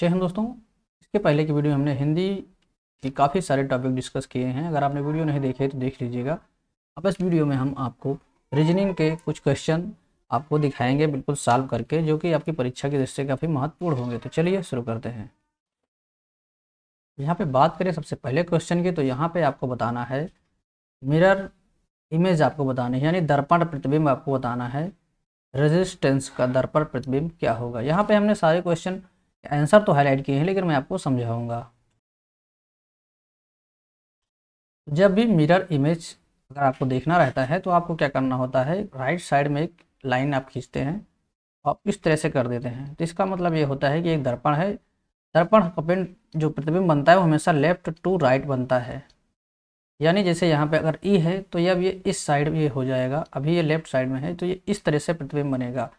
जय हिंद दोस्तों इसके पहले की वीडियो हमने हिंदी के काफ़ी सारे टॉपिक डिस्कस किए हैं अगर आपने वीडियो नहीं देखे तो देख लीजिएगा अब इस वीडियो में हम आपको रीजनिंग के कुछ क्वेश्चन आपको दिखाएंगे बिल्कुल सॉल्व करके जो कि आपकी परीक्षा की दृष्टि काफ़ी महत्वपूर्ण होंगे तो चलिए शुरू करते हैं यहाँ पर बात करें सबसे पहले क्वेश्चन की तो यहाँ पर आपको बताना है मिरर इमेज आपको बतानी है यानी दर्पण प्रतिबिंब आपको बताना है रेजिस्टेंस का दर्पण प्रतिबिंब क्या होगा यहाँ पे हमने सारे क्वेश्चन आंसर तो हाईलाइट किए हैं लेकिन मैं आपको समझाऊंगा जब भी मिरर इमेज अगर आपको देखना रहता है तो आपको क्या करना होता है राइट साइड में एक लाइन आप खींचते हैं और इस तरह से कर देते हैं तो इसका मतलब ये होता है कि एक दर्पण है दर्पण कपिंड जो प्रतिबिंब बनता है वो हमेशा लेफ्ट टू राइट बनता है यानी जैसे यहाँ पे अगर ई है तो ये अब ये इस साइड में हो जाएगा अभी ये लेफ्ट साइड में है तो ये इस तरह से प्रतिबिंब बनेगा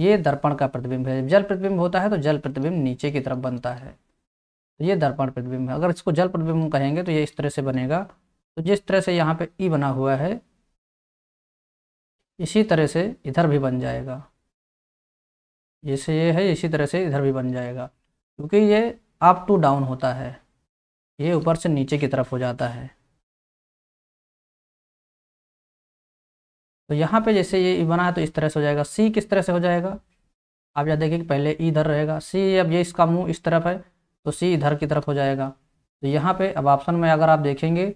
ये दर्पण का प्रतिबिंब है जल प्रतिबिंब होता है तो जल प्रतिबिंब नीचे की तरफ बनता है तो ये दर्पण प्रतिबिंब है अगर इसको जल प्रतिबिंब कहेंगे तो ये इस तरह से बनेगा तो जिस तरह से यहाँ पे ई बना हुआ है इसी तरह से इधर भी बन जाएगा जैसे ये है इसी तरह से इधर भी बन जाएगा क्योंकि ये अप टू डाउन होता है ये ऊपर से नीचे की तरफ हो जाता है तो यहाँ पे जैसे ये बना है तो इस तरह से हो जाएगा सी किस तरह से हो जाएगा आप यहाँ देखिए कि पहले इधर रहेगा सी अब ये इसका मुंह इस तरफ है तो सी इधर की तरफ हो जाएगा तो यहाँ पे अब ऑप्शन में अगर आप देखेंगे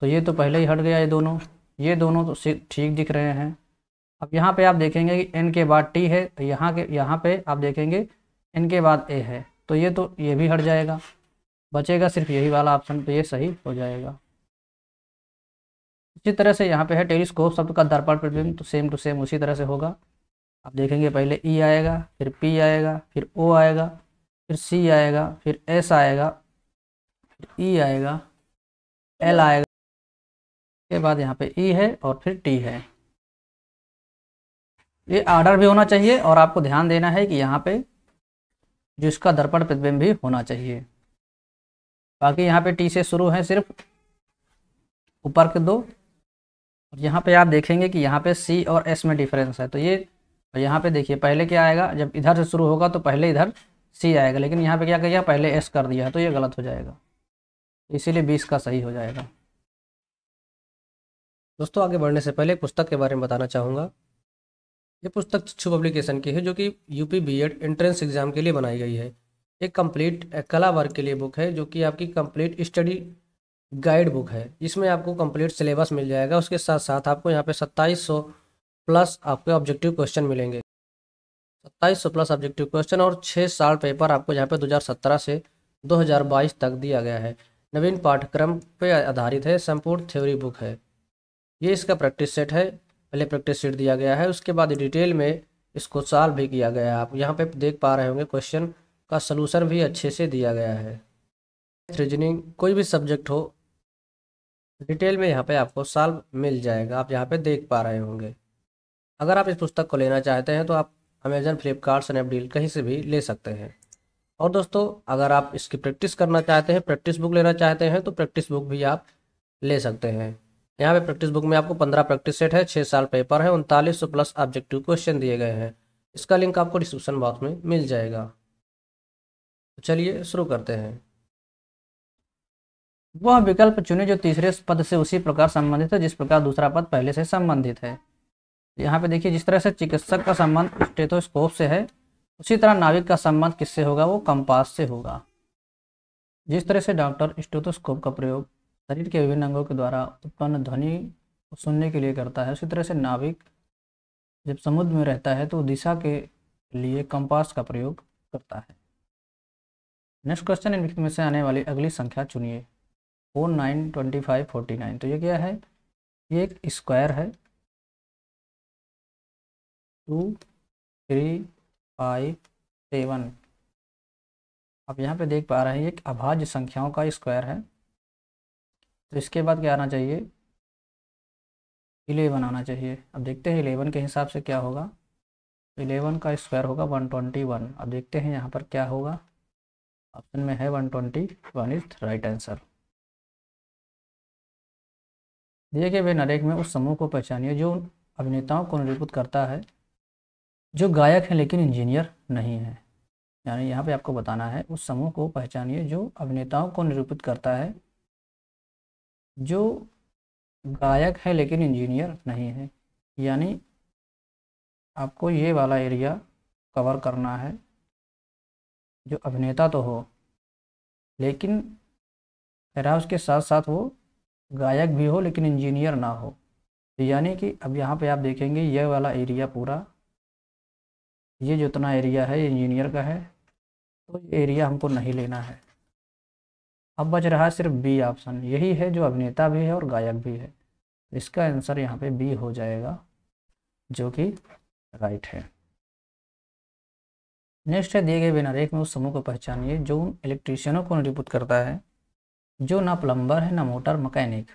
तो ये तो पहले ही हट गया ये दोनों ये दोनों तो ठीक दिख रहे हैं अब यहाँ पे आप देखेंगे कि एन के बाद टी है तो यहाँ के यहाँ पे आप देखेंगे एन के बाद ए है तो ये तो ये भी हट जाएगा बचेगा सिर्फ यही वाला ऑप्शन तो ये सही हो जाएगा इसी तरह से यहाँ पे है टेलीस्कोप शब्द का दर्पण प्रतिबिंब तो सेम टू सेम उसी तरह से होगा आप देखेंगे पहले ई e आएगा फिर पी आएगा फिर ओ आएगा फिर सी आएगा फिर एस आएगा फिर ई e आएगा एल आएगा उसके बाद यहाँ पे ई e है और फिर टी है ये आर्डर भी होना चाहिए और आपको ध्यान देना है कि यहाँ पे जिसका दर्पण प्रतिबिंब भी होना चाहिए बाकी यहाँ पे टी से शुरू है सिर्फ ऊपर के दो और यहाँ पे आप देखेंगे कि यहाँ पे सी और एस में डिफरेंस है तो ये और यहाँ पे देखिए पहले क्या आएगा जब इधर से शुरू होगा तो पहले इधर सी आएगा लेकिन यहाँ पे क्या किया पहले एस कर दिया तो ये गलत हो जाएगा तो इसीलिए बीस का सही हो जाएगा दोस्तों आगे बढ़ने से पहले पुस्तक के बारे में बताना चाहूँगा ये पुस्तक छु पब्लिकेशन की है जो कि यूपी बीएड एंट्रेंस एग्ज़ाम के लिए बनाई गई है एक कंप्लीट कला वर्ग के लिए बुक है जो कि आपकी कंप्लीट स्टडी गाइड बुक है इसमें आपको कंप्लीट सिलेबस मिल जाएगा उसके साथ साथ आपको यहाँ पे 2700 प्लस आपके ऑब्जेक्टिव क्वेश्चन मिलेंगे 2700 प्लस ऑब्जेक्टिव क्वेश्चन और छः साल पेपर आपको यहाँ पे 2017 से 2022 तक दिया गया है नवीन पाठ्यक्रम पे आधारित है संपूर्ण थ्योरी बुक है ये इसका प्रैक्टिस सेट है पहले प्रैक्टिस सेट दिया गया है उसके बाद डिटेल में इसको सॉल्व भी किया गया है आप यहाँ पर देख पा रहे होंगे क्वेश्चन का सलूशन भी अच्छे से दिया गया है रीजनिंग कोई भी सब्जेक्ट हो डिटेल में यहाँ पे आपको साल मिल जाएगा आप यहाँ पे देख पा रहे होंगे अगर आप इस पुस्तक को लेना चाहते हैं तो आप अमेजन फ्लिपकार्ट स्नैपडील कहीं से भी ले सकते हैं और दोस्तों अगर आप इसकी प्रैक्टिस करना चाहते हैं प्रैक्टिस बुक लेना चाहते हैं तो प्रैक्टिस बुक भी आप ले सकते हैं यहाँ पे प्रैक्टिस बुक में आपको पंद्रह प्रैक्टिस सेट है छः साल पेपर है उनतालीस सौ प्लस ऑब्जेक्टिव क्वेश्चन दिए गए हैं इसका लिंक आपको डिस्क्रिप्शन बॉक्स में मिल जाएगा तो चलिए शुरू करते हैं वह विकल्प चुने जो तीसरे पद से उसी प्रकार संबंधित है जिस प्रकार दूसरा पद पहले से संबंधित है यहाँ पे देखिए जिस तरह से चिकित्सक का संबंध स्टेथोस्कोप से है उसी तरह नाविक का संबंध किससे होगा वो कंपास से होगा जिस तरह से डॉक्टर स्टेथोस्कोप का प्रयोग शरीर के विभिन्न अंगों के द्वारा उत्पन्न ध्वनि को सुनने के लिए करता है उसी तरह से नाविक जब समुद्र में रहता है तो दिशा के लिए कंपास का प्रयोग करता है नेक्स्ट क्वेश्चन इन में से आने वाली अगली संख्या चुनिए four nine twenty five forty nine तो ये क्या है ये एक स्क्वायर है टू थ्री फाइव सेवन आप यहाँ पे देख पा रहे हैं ये अभाज्य संख्याओं का स्क्वायर है तो इसके बाद क्या आना चाहिए इलेवन आना चाहिए अब देखते हैं इलेवन के हिसाब से क्या होगा इलेवन का स्क्वायर होगा वन ट्वेंटी वन अब देखते हैं यहाँ पर क्या होगा ऑप्शन में है one twenty one is right answer दिए गए नरेख में उस समूह को पहचानिए जो उन अभिनेताओं को निरूपित करता है जो गायक हैं लेकिन इंजीनियर नहीं है यानी यहाँ पे आपको बताना है उस समूह को पहचानिए जो अभिनेताओं को निरूपित करता है जो गायक है लेकिन इंजीनियर नहीं है यानी आपको ये वाला एरिया कवर करना है जो अभिनेता तो हो लेकिन खैरा उसके साथ साथ वो गायक भी हो लेकिन इंजीनियर ना हो तो यानी कि अब यहाँ पे आप देखेंगे ये वाला एरिया पूरा ये जितना एरिया है इंजीनियर का है तो ये एरिया हमको नहीं लेना है अब बच रहा सिर्फ बी ऑप्शन यही है जो अभिनेता भी है और गायक भी है इसका आंसर यहाँ पे बी हो जाएगा जो कि राइट है नेक्स्ट है दिए गए बिना रेख में उस समूह को पहचानिए जो उन इलेक्ट्रीशियनों को निरूपित करता है जो ना प्लम्बर है ना मोटर मकैनिक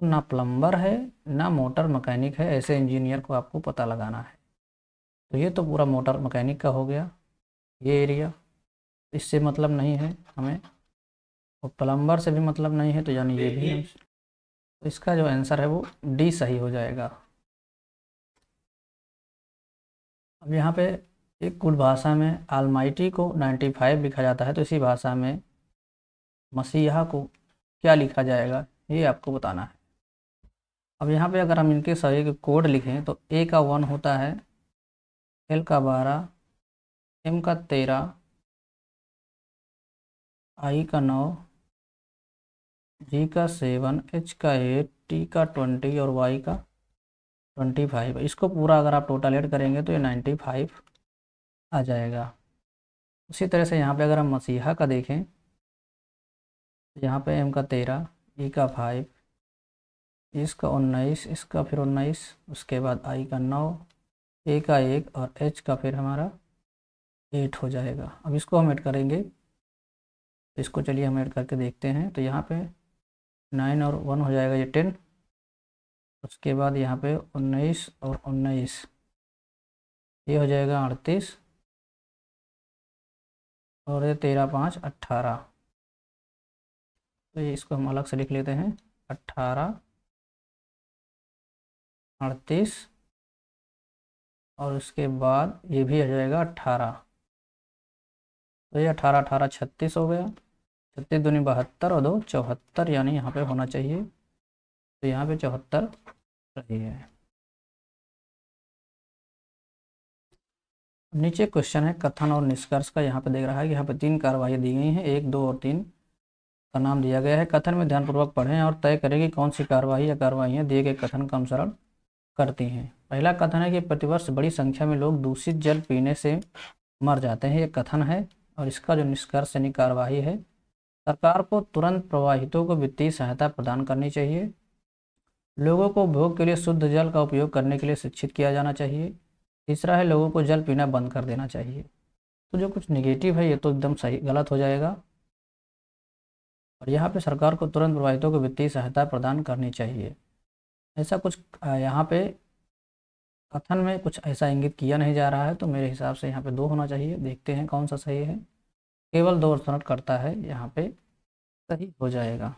तो ना प्लम्बर है ना मोटर मकैनिक है ऐसे इंजीनियर को आपको पता लगाना है तो ये तो पूरा मोटर मकैनिक का हो गया ये एरिया इससे मतलब नहीं है हमें और प्लम्बर से भी मतलब नहीं है तो यानी ये भी तो इसका जो आंसर है वो डी सही हो जाएगा अब यहाँ पे एक कुल भाषा में आलमाइटी को 95 लिखा जाता है तो इसी भाषा में मसीहा को क्या लिखा जाएगा ये आपको बताना है अब यहाँ पे अगर हम इनके सभी के कोड लिखें तो ए का वन होता है एल का बारह एम का तेरह आई का नौ जी का सेवन एच का एट टी का ट्वेंटी और वाई का ट्वेंटी फाइव इसको पूरा अगर आप टोटल एड करेंगे तो ये नाइन्टी फाइव आ जाएगा उसी तरह से यहाँ पे अगर हम मसीहा का देखें तो यहाँ पे एम का तेरह ई का फाइव इसका उन्नीस इसका फिर उन्नीस उसके बाद आई का नौ ए का एक और एच का फिर हमारा एट हो जाएगा अब इसको हम ऐड करेंगे इसको चलिए हम ऐड करके देखते हैं तो यहाँ पे नाइन और वन हो जाएगा ये टेन उसके बाद यहाँ पे उन्नीस और उन्नीस ये हो जाएगा अड़तीस और ये तेरह पाँच अट्ठारह तो ये इसको हम अलग से लिख लेते हैं अट्ठारह अड़तीस और उसके बाद ये भी आ जाएगा अट्ठारह तो ये अठारह अठारह छत्तीस हो गया छत्तीस दूनी बहत्तर और दो चौहत्तर यानी यहाँ पे होना चाहिए तो यहाँ पे चौहत्तर रही है नीचे क्वेश्चन है कथन और निष्कर्ष का यहाँ पे देख रहा है कि यहाँ पे तीन कार्रवाई दी गई हैं एक दो और तीन का नाम दिया गया है कथन में ध्यानपूर्वक पढ़ें और तय करें कि कौन सी कार्रवाई या कार्रवाइयाँ दिए गए कथन का अनुसरण करती हैं पहला कथन है कि प्रतिवर्ष बड़ी संख्या में लोग दूषित जल पीने से मर जाते हैं ये कथन है और इसका जो निष्कर्ष यानी कार्यवाही है सरकार को तुरंत प्रवाहितों को वित्तीय सहायता प्रदान करनी चाहिए लोगों को भोग के लिए शुद्ध जल का उपयोग करने के लिए शिक्षित किया जाना चाहिए तीसरा है लोगों को जल पीना बंद कर देना चाहिए तो जो कुछ निगेटिव है ये तो एकदम सही गलत हो जाएगा और यहाँ पे सरकार को तुरंत प्रभावितों को वित्तीय सहायता प्रदान करनी चाहिए ऐसा कुछ यहाँ पे कथन में कुछ ऐसा इंगित किया नहीं जा रहा है तो मेरे हिसाब से यहाँ पे दो होना चाहिए देखते हैं कौन सा सही है केवल दो सनट करता है यहाँ पे सही हो जाएगा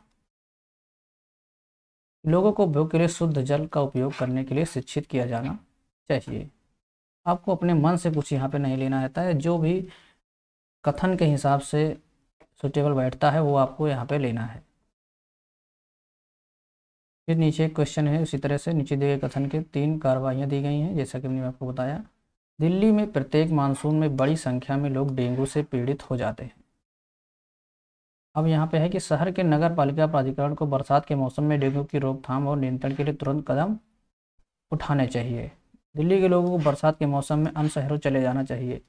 लोगों को उपयोग के लिए शुद्ध जल का उपयोग करने के लिए शिक्षित किया जाना चाहिए आपको अपने मन से कुछ यहाँ पे नहीं लेना रहता है जो भी कथन के हिसाब से सूटेबल बैठता है वो आपको यहाँ पे लेना है फिर नीचे क्वेश्चन है उसी तरह से नीचे दिए कथन के तीन कार्रवाइयाँ दी गई हैं जैसा कि मैंने आपको बताया दिल्ली में प्रत्येक मानसून में बड़ी संख्या में लोग डेंगू से पीड़ित हो जाते हैं अब यहाँ पे है कि शहर के नगर पालिका प्राधिकरण को बरसात के मौसम में डेंगू की रोकथाम और नियंत्रण के लिए तुरंत कदम उठाने चाहिए दिल्ली के लोगों को बरसात के मौसम में अन्य शहरों चले जाना चाहिए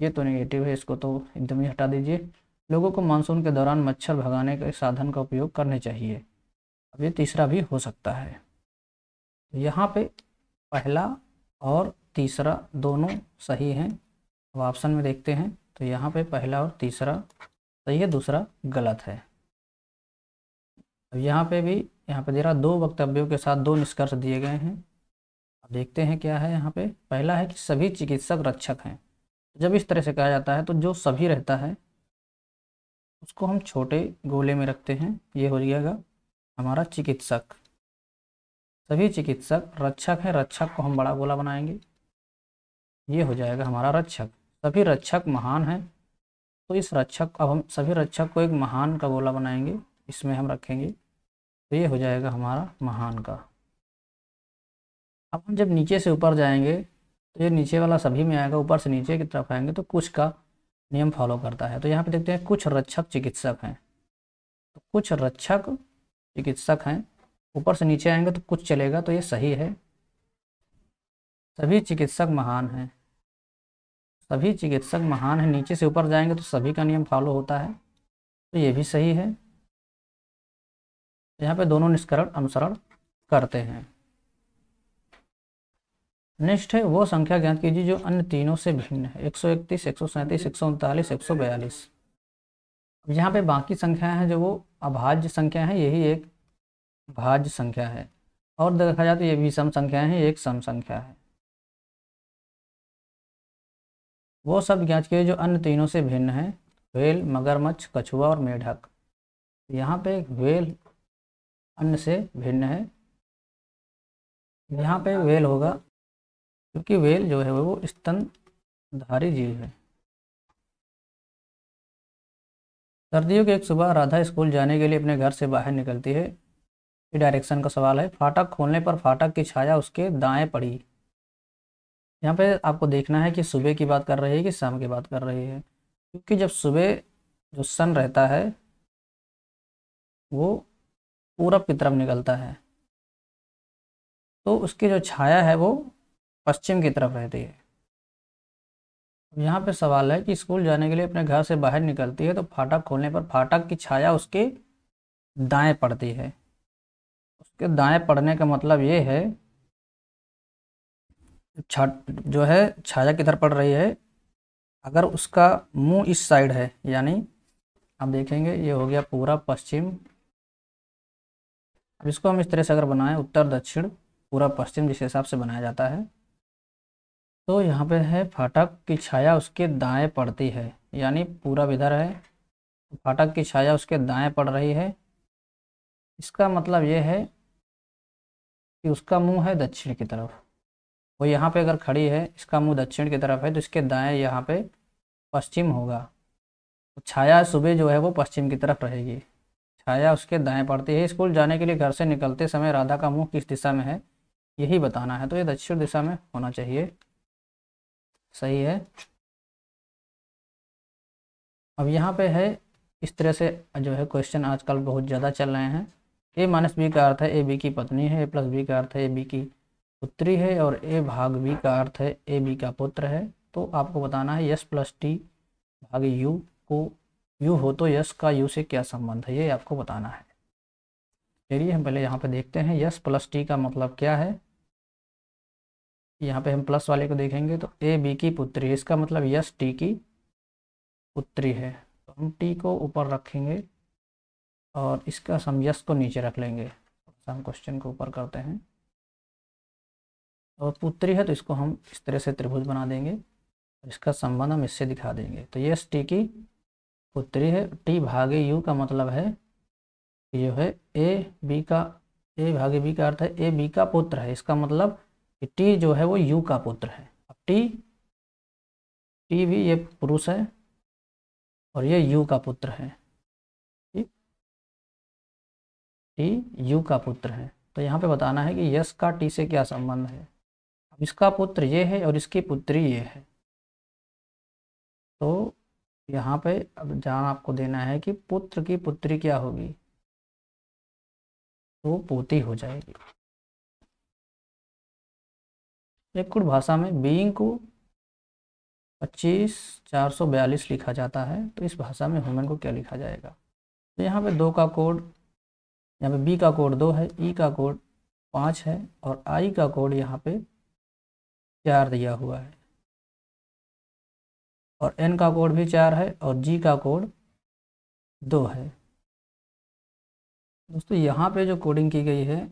ये तो नेगेटिव है इसको तो एकदम ही हटा दीजिए लोगों को मानसून के दौरान मच्छर भगाने के साधन का उपयोग करने चाहिए अब ये तीसरा भी हो सकता है यहाँ पे पहला और तीसरा दोनों सही हैं अब ऑप्शन में देखते हैं तो यहाँ पे पहला और तीसरा सही है दूसरा गलत है अब यहाँ पे भी यहाँ पे दे रहा दो वक्तव्यों के साथ दो निष्कर्ष दिए गए हैं अब देखते हैं क्या है यहाँ पे पहला है कि सभी चिकित्सक रक्षक हैं जब इस तरह से कहा जाता है तो जो सभी रहता है उसको हम छोटे गोले में रखते हैं ये हो जाएगा हमारा चिकित्सक सभी चिकित्सक रक्षक हैं रक्षक को हम बड़ा गोला बनाएंगे ये हो जाएगा हमारा रक्षक सभी रक्षक महान हैं तो इस रक्षक अब हम सभी रक्षक को एक महान का गोला बनाएंगे इसमें हम रखेंगे तो ये हो जाएगा हमारा महान का अब हम जब नीचे से ऊपर जाएंगे तो ये नीचे वाला सभी में आएगा ऊपर से नीचे की तरफ आएंगे तो कुछ का नियम फॉलो करता है तो यहाँ पे देखते हैं कुछ रक्षक चिकित्सक हैं तो कुछ रक्षक चिकित्सक हैं ऊपर से नीचे आएंगे तो कुछ चलेगा तो ये सही है सभी चिकित्सक महान हैं सभी चिकित्सक महान हैं नीचे से ऊपर जाएंगे तो सभी का नियम फॉलो होता है तो ये भी सही है यहाँ पे दोनों निष्करण अनुसरण करते हैं नेक्स्ट है वो संख्या ज्ञात कीजिए जो अन्य तीनों से भिन्न है एक सौ इकतीस एक सौ सैंतीस एक सौ उनतालीस एक सौ बयालीस यहाँ पे बाकी संख्याएं हैं जो वो अभाज्य संख्या है यही एक भाज्य संख्या है और देखा जाए तो ये भी सम संख्याएं हैं एक सम संख्या है वो सब ज्ञात किए जो अन्य तीनों से भिन्न है वेल मगरमच्छ कछुआ और मेढक यहाँ पे वेल अन्य से भिन्न है यहाँ पे वेल होगा क्योंकि वेल जो है वो स्तनधारी जीव है सर्दियों के एक सुबह राधा स्कूल जाने के लिए अपने घर से बाहर निकलती है ये डायरेक्शन का सवाल है फाटक खोलने पर फाटक की छाया उसके दाएं पड़ी यहाँ पे आपको देखना है कि सुबह की बात कर रही है कि शाम की बात कर रही है क्योंकि जब सुबह जो सन रहता है वो पूरब की तरफ निकलता है तो उसकी जो छाया है वो पश्चिम की तरफ रहती है यहाँ पे सवाल है कि स्कूल जाने के लिए अपने घर से बाहर निकलती है तो फाटक खोलने पर फाटक की छाया उसके दाएं पड़ती है उसके दाएं पड़ने का मतलब ये है जो है छाया किधर पड़ रही है अगर उसका मुंह इस साइड है यानी आप देखेंगे ये हो गया पूरा पश्चिम अब इसको हम इस तरह से अगर बनाएं उत्तर दक्षिण पूरा पश्चिम जिस हिसाब से बनाया जाता है तो यहाँ पे है फाटक की छाया उसके दाएं पड़ती है यानी पूरा विधर है फाटक की छाया उसके दाएं पड़ रही है इसका मतलब ये है कि उसका मुंह है दक्षिण की तरफ वो यहाँ पे अगर खड़ी है इसका मुंह दक्षिण की तरफ है तो इसके दाएं यहाँ पे पश्चिम होगा तो छाया सुबह जो है वो पश्चिम की तरफ रहेगी छाया उसके दाएँ पड़ती है स्कूल जाने के लिए घर से निकलते समय राधा का मुँह किस दिशा में है यही बताना है तो ये दक्षिण दिशा में होना चाहिए सही है अब यहाँ पे है इस तरह से जो है क्वेश्चन आजकल बहुत ज़्यादा चल रहे हैं ए माइनस बी का अर्थ है ए बी की पत्नी है ए प्लस बी का अर्थ है ए बी की पुत्री है और ए भाग बी का अर्थ है ए बी का पुत्र है तो आपको बताना है यस प्लस टी भाग यू को यू हो तो यस का यू से क्या संबंध है ये आपको बताना है चलिए हम पहले यहाँ पे देखते हैं यस प्लस टी का मतलब क्या है यहाँ पे हम प्लस वाले को देखेंगे तो ए बी की पुत्री इसका मतलब यस टी की पुत्री है तो हम टी को ऊपर रखेंगे और इसका हम यस को नीचे रख लेंगे हम क्वेश्चन को ऊपर करते हैं और पुत्री है तो इसको हम इस तरह से त्रिभुज बना देंगे और इसका संबंध हम इससे दिखा देंगे तो यस टी की पुत्री है टी भागे यू का मतलब है ये है ए बी का ए भागे बी का अर्थ है ए बी का पुत्र है इसका मतलब कि टी जो है वो यू का पुत्र है अब टी टी भी ये पुरुष है और ये यू का पुत्र है ठीक टी यू का पुत्र है तो यहाँ पे बताना है कि यश का टी से क्या संबंध है अब इसका पुत्र ये है और इसकी पुत्री ये है तो यहाँ पे अब जान आपको देना है कि पुत्र की पुत्री क्या होगी तो पोती हो जाएगी यकुट भाषा में बीइंग को पच्चीस चार सौ बयालीस लिखा जाता है तो इस भाषा में ह्यूमन को क्या लिखा जाएगा तो यहाँ पे दो का कोड यहाँ पे बी का कोड दो है ई e का कोड पाँच है और आई का कोड यहाँ पे चार दिया हुआ है और एन का कोड भी चार है और जी का कोड दो है दोस्तों यहाँ पे जो कोडिंग की गई है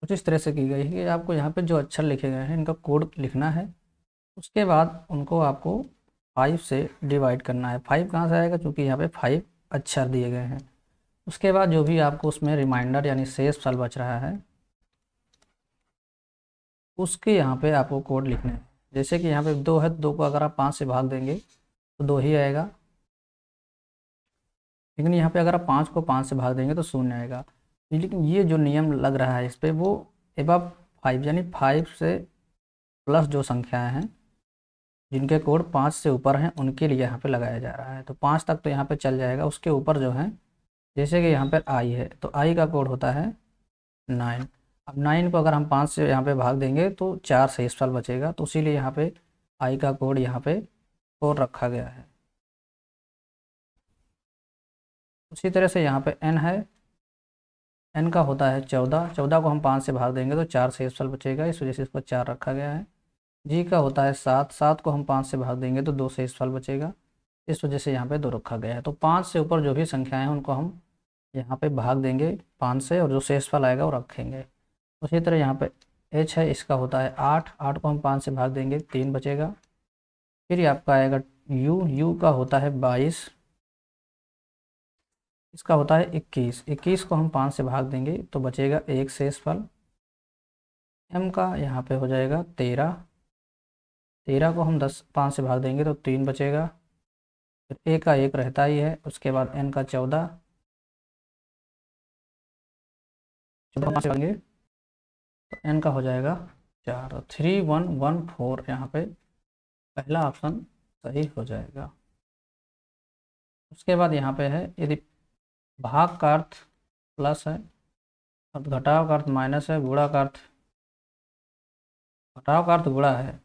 कुछ इस तरह से की गई है कि आपको यहाँ पे जो अक्षर लिखे गए हैं इनका कोड लिखना है उसके बाद उनको आपको फाइव से डिवाइड करना है फाइव कहाँ से आएगा क्योंकि यहाँ पे फाइव अक्षर दिए गए हैं उसके बाद जो भी आपको उसमें रिमाइंडर यानी सेस साल बच रहा है उसके यहाँ पे आपको कोड लिखना है जैसे कि यहाँ पे दो है दो को अगर आप पाँच से भाग देंगे तो दो ही आएगा लेकिन यहाँ पर अगर आप पाँच को पाँच से भाग देंगे तो शून्य आएगा लेकिन ये जो नियम लग रहा है इस पर वो एब फाइव यानी फाइव से प्लस जो संख्याएं हैं जिनके कोड पाँच से ऊपर हैं उनके लिए यहाँ पे लगाया जा रहा है तो पाँच तक तो यहाँ पे चल जाएगा उसके ऊपर जो है जैसे कि यहाँ पर आई है तो आई का कोड होता है नाइन अब नाइन को अगर हम पाँच से यहाँ पर भाग देंगे तो चार से इस साल बचेगा तो लिए यहाँ पर आई का कोड यहाँ पर फोर रखा गया है उसी तरह से यहाँ पे एन है एन का होता है चौदह चौदह को हम पाँच से भाग देंगे तो चार से सेल्फ बचेगा इस वजह से इसको चार रखा गया है जी का होता है सात सात को हम पाँच से भाग देंगे तो दो से फल बचेगा इस वजह से यहाँ पे दो रखा गया है तो पाँच से ऊपर जो भी संख्याएं हैं उनको हम यहाँ पे भाग देंगे पाँच से और जो शेष फल आएगा वो रखेंगे उसी तरह यहाँ पे एच है इसका होता है आठ आठ को हम पाँच से भाग देंगे तीन बचेगा फिर आपका आएगा यू यू का होता है बाईस इसका होता है इक्कीस इक्कीस को हम पाँच से भाग देंगे तो बचेगा एक शेष फल एम का यहाँ पे हो जाएगा तेरह तेरह को हम दस पाँच से भाग देंगे तो तीन बचेगा फिर ए का एक रहता ही है उसके बाद एन का चौदह भागेंगे तो एन का हो जाएगा चार थ्री वन वन फोर यहाँ पे पहला ऑप्शन सही हो जाएगा उसके बाद यहाँ पे है यदि भाग का अर्थ प्लस है और घटाव का अर्थ माइनस है गुड़ा का अर्थ घटाव का अर्थ गुड़ा है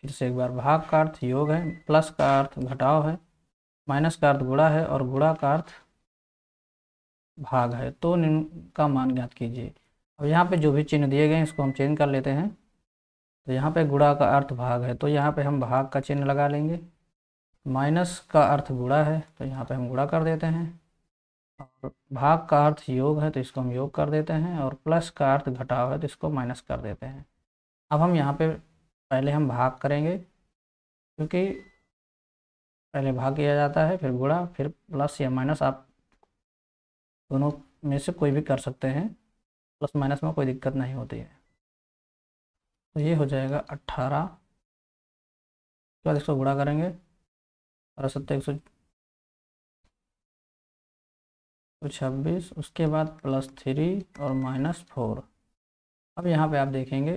फिर से एक बार भाग का अर्थ योग है प्लस का अर्थ घटाव है माइनस का अर्थ गुड़ा है और गुड़ा का अर्थ भाग है तो निम्न का मान ज्ञात कीजिए अब यहाँ पे जो भी चिन्ह दिए गए हैं इसको हम चेंज कर लेते हैं तो यहाँ पे गुड़ा का अर्थ भाग है तो यहाँ पे हम भाग का चिन्ह लगा लेंगे माइनस का अर्थ गुणा है तो यहाँ पे हम गुड़ा कर देते हैं और भाग का अर्थ योग है तो इसको हम योग कर देते हैं और प्लस का अर्थ घटाव है तो इसको माइनस कर देते हैं अब हम यहाँ पे पहले हम भाग करेंगे क्योंकि पहले भाग किया जाता है फिर गुणा फिर प्लस या माइनस आप दोनों में से कोई भी कर सकते हैं प्लस माइनस में कोई दिक्कत नहीं होती है तो ये हो जाएगा अट्ठारह उसके बाद इसको गुणा करेंगे और सत्तर एक सौ तो छब्बीस उसके बाद प्लस थ्री और माइनस फोर अब यहाँ पे आप देखेंगे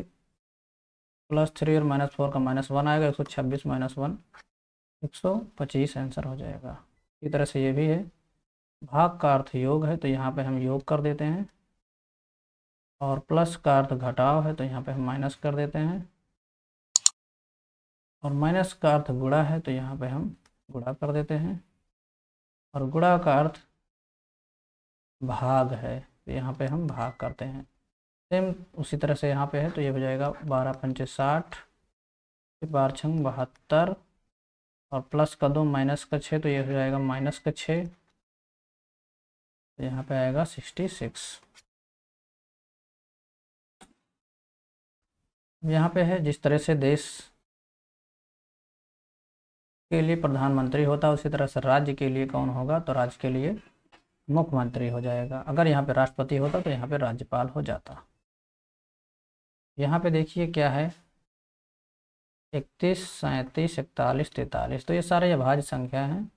प्लस थ्री और माइनस फोर का माइनस वन आएगा एक सौ छब्बीस माइनस वन एक सौ पच्चीस आंसर हो जाएगा इसी तरह से ये भी है भाग का अर्थ योग है तो यहाँ पे हम योग कर देते हैं और प्लस का अर्थ घटाव है तो यहाँ पे हम माइनस कर देते हैं और माइनस का अर्थ गुड़ा है तो यहाँ पे हम गुड़ा कर देते हैं और गुड़ा का अर्थ भाग है तो यहाँ पे हम भाग करते हैं सेम उसी तरह से यहाँ पे है तो ये हो जाएगा बारह पंचे साठ बार छंग बहत्तर और प्लस का दो माइनस का छः तो ये हो जाएगा माइनस का छः तो यहाँ पे आएगा सिक्सटी सिक्स यहाँ पे है जिस तरह से देश के लिए प्रधानमंत्री होता है उसी तरह से राज्य के लिए कौन होगा तो राज्य के लिए मुख्यमंत्री हो जाएगा अगर यहाँ पे राष्ट्रपति होता तो यहाँ पे राज्यपाल हो जाता यहाँ पे देखिए क्या है इकतीस सैंतीस इकतालीस तैतालीस तो ये सारे अभाज्य संख्या हैं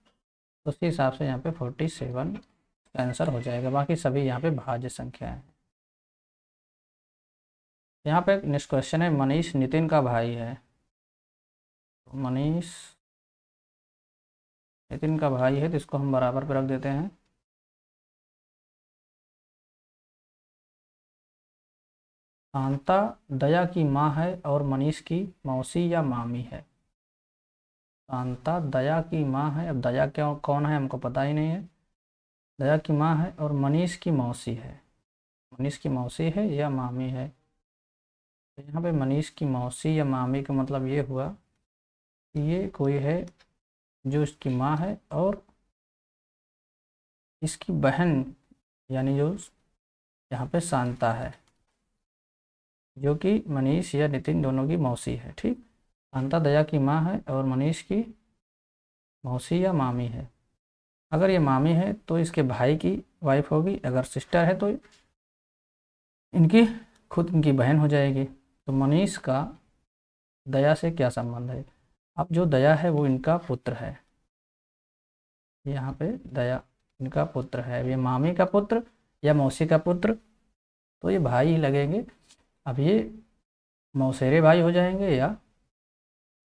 उसके हिसाब से यहाँ पे फोर्टी सेवन आंसर हो जाएगा बाकी सभी यहाँ पे भाज्य संख्या है यहाँ पे नेक्स्ट क्वेश्चन है मनीष नितिन का भाई है मनीष नितिन का भाई है तो इसको हम बराबर पर रख देते हैं कांता दया की माँ है और मनीष की मौसी या मामी है कांता दया की माँ है अब दया क्या कौन है हमको पता ही नहीं है दया की माँ है और मनीष की मौसी है मनीष की मौसी है या मामी है तो यहाँ पे मनीष की मौसी या मामी का मतलब ये हुआ कि ये कोई है जो इसकी माँ है और इसकी बहन यानी जो यहाँ पे शांता है जो कि मनीष या नितिन दोनों की मौसी है ठीक अंता दया की माँ है और मनीष की मौसी या मामी है अगर ये मामी है तो इसके भाई की वाइफ होगी अगर सिस्टर है तो इनकी खुद इनकी बहन हो जाएगी तो मनीष का दया से क्या संबंध है अब जो दया है वो इनका पुत्र है यहाँ पे दया इनका पुत्र है ये मामी का पुत्र या मौसी का पुत्र तो ये भाई ही लगेंगे अब ये मौसेरे भाई हो जाएंगे या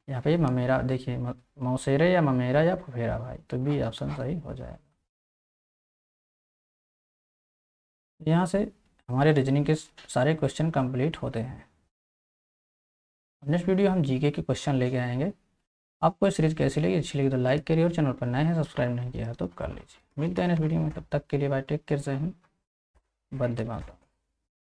यहाँ पे ममेरा देखिए मौसेरे या ममेरा या फुफेरा भाई तो भी ऑप्शन सही हो जाएगा यहाँ से हमारे रीजनिंग के सारे क्वेश्चन कंप्लीट होते हैं नेक्स्ट वीडियो हम जीके के क्वेश्चन लेके आएंगे आपको सीरीज कैसी लगी अच्छी लगी तो लाइक करिए और चैनल पर नए हैं सब्सक्राइब नहीं किया है तो कर लीजिए मिलते हैं नेक्स्ट वीडियो में तब तक के लिए बाय टेक केयर जय हिंद बंदे माता